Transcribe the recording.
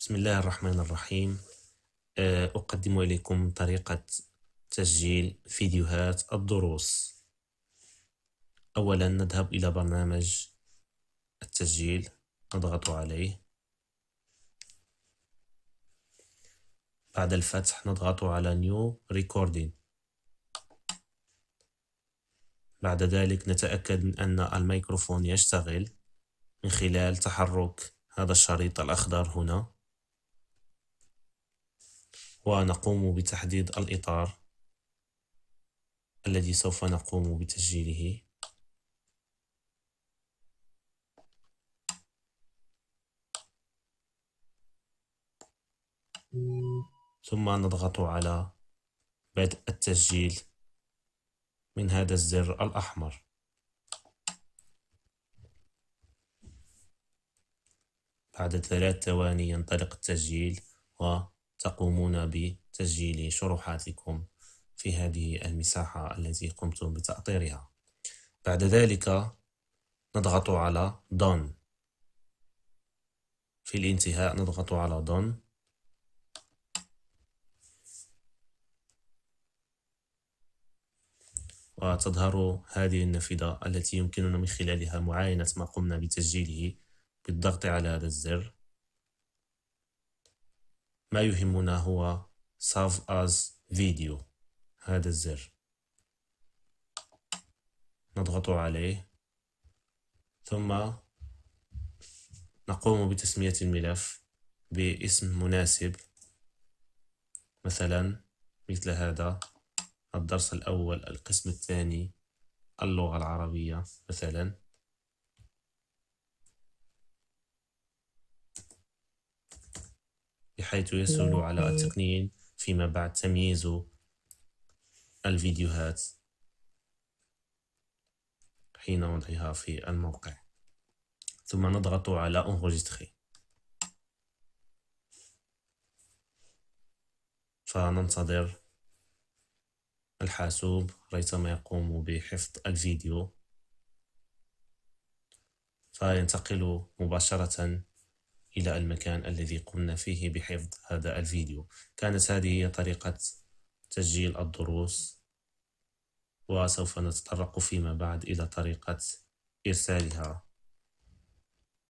بسم الله الرحمن الرحيم آه، أقدم إليكم طريقة تسجيل فيديوهات الدروس أولا نذهب إلى برنامج التسجيل نضغط عليه بعد الفتح نضغط على New Recording بعد ذلك نتأكد من أن الميكروفون يشتغل من خلال تحرك هذا الشريط الأخضر هنا ونقوم بتحديد الإطار الذي سوف نقوم بتسجيله ثم نضغط على بدء التسجيل من هذا الزر الأحمر بعد ثلاث ثواني ينطلق التسجيل و تقومون بتسجيل شروحاتكم في هذه المساحة التي قمتم بتأطيرها بعد ذلك نضغط على Done في الانتهاء نضغط على Done وتظهر هذه النافذة التي يمكننا من خلالها معاينة ما قمنا بتسجيله بالضغط على هذا الزر ما يهمنا هو save as video هذا الزر نضغط عليه ثم نقوم بتسمية الملف باسم مناسب مثلا مثل هذا الدرس الأول القسم الثاني اللغة العربية مثلا حيث يسهل نعم. على إيه. التقنيين فيما بعد تمييز الفيديوهات حين وضعها في الموقع ثم نضغط على انغوجستري فننتظر الحاسوب ريثما يقوم بحفظ الفيديو فينتقل مباشرة إلى المكان الذي قمنا فيه بحفظ هذا الفيديو كانت هذه هي طريقة تسجيل الدروس وسوف نتطرق فيما بعد إلى طريقة إرسالها